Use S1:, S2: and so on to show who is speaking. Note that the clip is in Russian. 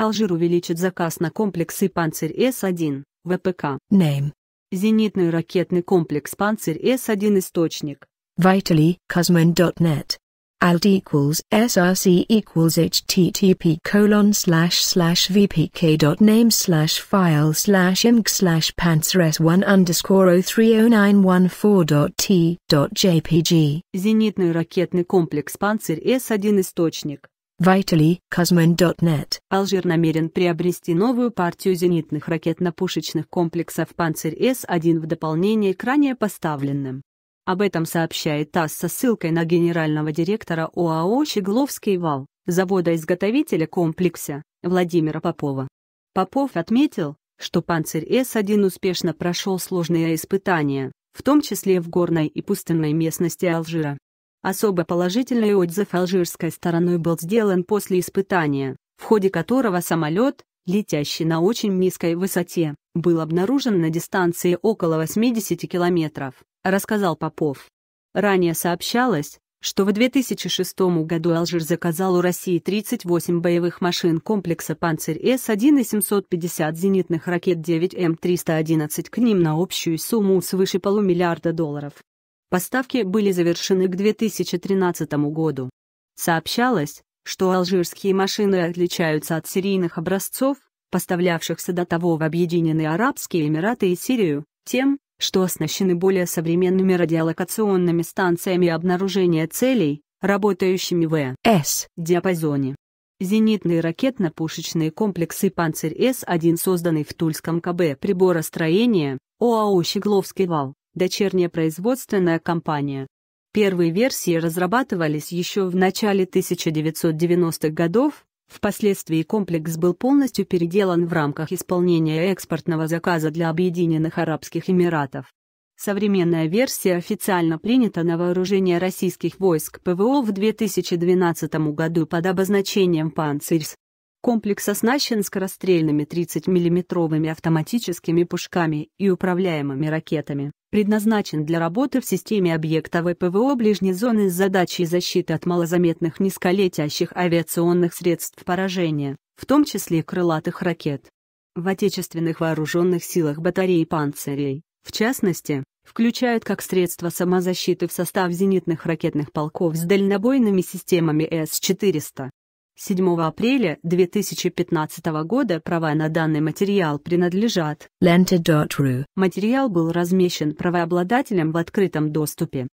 S1: Алжир увеличит заказ на комплексы «Панцирь-С-1», ВПК. Name. Зенитный ракетный комплекс «Панцирь-С1» источник.
S2: Vitally, Cosmin.net. Alt equals src equals http colon slash slash vpk.name slash file slash img slash pantsers1 underscore 030914.t.jpg
S1: Зенитный ракетный комплекс «Панцирь-С1» источник.
S2: VitalyCosmon.net.
S1: Алжир намерен приобрести новую партию зенитных ракетно-пушечных комплексов «Панцирь-С-1» в дополнение к ранее поставленным. Об этом сообщает ТАСС со ссылкой на генерального директора ОАО «Щегловский вал» завода-изготовителя комплекса Владимира Попова. Попов отметил, что «Панцирь-С-1» успешно прошел сложные испытания, в том числе в горной и пустынной местности Алжира. Особо положительный отзыв алжирской стороной был сделан после испытания, в ходе которого самолет, летящий на очень низкой высоте, был обнаружен на дистанции около 80 километров, рассказал Попов. Ранее сообщалось, что в 2006 году Алжир заказал у России 38 боевых машин комплекса «Панцирь-С-1» и 750 зенитных ракет 9М311 к ним на общую сумму свыше полумиллиарда долларов. Поставки были завершены к 2013 году. Сообщалось, что алжирские машины отличаются от серийных образцов, поставлявшихся до того в Объединенные Арабские Эмираты и Сирию, тем, что оснащены более современными радиолокационными станциями обнаружения целей, работающими в С-диапазоне. Зенитные ракетно-пушечные комплексы «Панцирь-С-1», созданный в Тульском КБ приборостроения, ОАО «Щегловский вал», дочерняя производственная компания. Первые версии разрабатывались еще в начале 1990-х годов, впоследствии комплекс был полностью переделан в рамках исполнения экспортного заказа для Объединенных Арабских Эмиратов. Современная версия официально принята на вооружение российских войск ПВО в 2012 году под обозначением «Панцирс». Комплекс оснащен скорострельными 30 миллиметровыми автоматическими пушками и управляемыми ракетами предназначен для работы в системе объекта ВПВО ближней зоны с задачей защиты от малозаметных низколетящих авиационных средств поражения, в том числе крылатых ракет. В отечественных вооруженных силах батареи панцирей, в частности, включают как средство самозащиты в состав зенитных ракетных полков с дальнобойными системами С-400, 7 апреля 2015 года права на данный материал принадлежат
S2: Lenta.ru.
S1: Материал был размещен правообладателем в открытом доступе.